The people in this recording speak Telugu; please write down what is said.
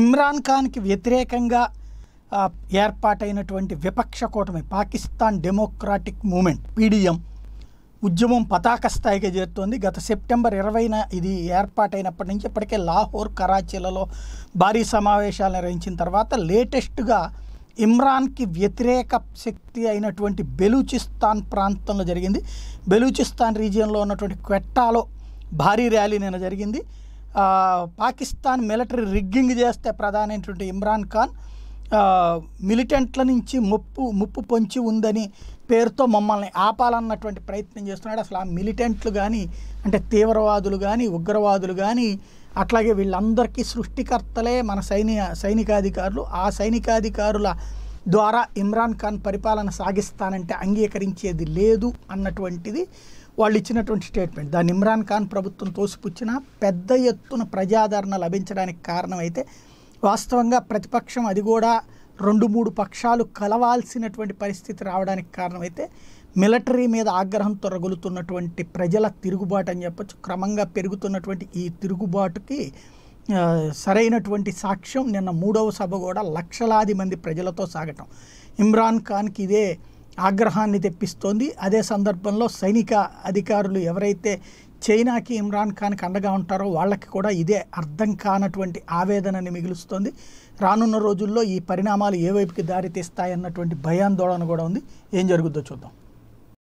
ఇమ్రాన్ ఖాన్కి వ్యతిరేకంగా ఏర్పాటైనటువంటి విపక్ష కూటమి పాకిస్తాన్ డెమోక్రాటిక్ మూమెంట్ పీడిఎం ఉద్యమం పతాక స్థాయికి చేరుతోంది గత సెప్టెంబర్ ఇరవైన ఇది ఏర్పాటైనప్పటి నుంచి ఇప్పటికే లాహోర్ కరాచీలలో భారీ సమావేశాలు నిర్వహించిన తర్వాత లేటెస్ట్గా ఇమ్రాన్కి వ్యతిరేక శక్తి అయినటువంటి బెలూచిస్తాన్ ప్రాంతంలో జరిగింది బెలూచిస్తాన్ రీజియన్లో ఉన్నటువంటి క్వెట్టాలో భారీ ర్యాలీ నిన్న జరిగింది పాకిస్తాన్ మిలిటరీ రిగ్గింగ్ చేస్తే ప్రధానమైనటువంటి ఇమ్రాన్ ఖాన్ మిలిటెంట్ల నుంచి ముప్పు ముప్పు పొంచి ఉందని పేరుతో మమ్మల్ని ఆపాలన్నటువంటి ప్రయత్నం చేస్తున్నాడు అసలు ఆ మిలిటెంట్లు కానీ అంటే తీవ్రవాదులు కానీ ఉగ్రవాదులు కానీ అట్లాగే వీళ్ళందరికీ సృష్టికర్తలే మన సైనిక సైనికాధికారులు ఆ సైనికాధికారుల ద్వారా ఇమ్రాన్ ఖాన్ పరిపాలన సాగిస్తానంటే అంగీకరించేది లేదు అన్నటువంటిది వాళ్ళు ఇచ్చినటువంటి స్టేట్మెంట్ దాన్ని ఇమ్రాన్ ఖాన్ ప్రభుత్వం తోసిపుచ్చిన పెద్ద ఎత్తున ప్రజాదరణ లభించడానికి కారణమైతే వాస్తవంగా ప్రతిపక్షం అది కూడా రెండు మూడు పక్షాలు కలవాల్సినటువంటి పరిస్థితి రావడానికి కారణమైతే మిలటరీ మీద ఆగ్రహంతో రగులుతున్నటువంటి ప్రజల తిరుగుబాటు అని చెప్పచ్చు క్రమంగా పెరుగుతున్నటువంటి ఈ తిరుగుబాటుకి సరైనటువంటి సాక్ష్యం నిన్న మూడవ సభ కూడా లక్షలాది మంది ప్రజలతో సాగటం ఇమ్రాన్ ఖాన్కి ఇదే ఆగ్రహాన్ని తెప్పిస్తోంది అదే సందర్భంలో సైనిక అధికారులు ఎవరైతే చైనాకి ఇమ్రాన్ ఖాన్కి అండగా ఉంటారో వాళ్ళకి కూడా ఇదే అర్థం కానటువంటి ఆవేదనని మిగులుస్తోంది రానున్న రోజుల్లో ఈ పరిణామాలు ఏవైపుకి దారితీస్తాయన్నటువంటి భయాందోళన కూడా ఉంది ఏం జరుగుద్దో చూద్దాం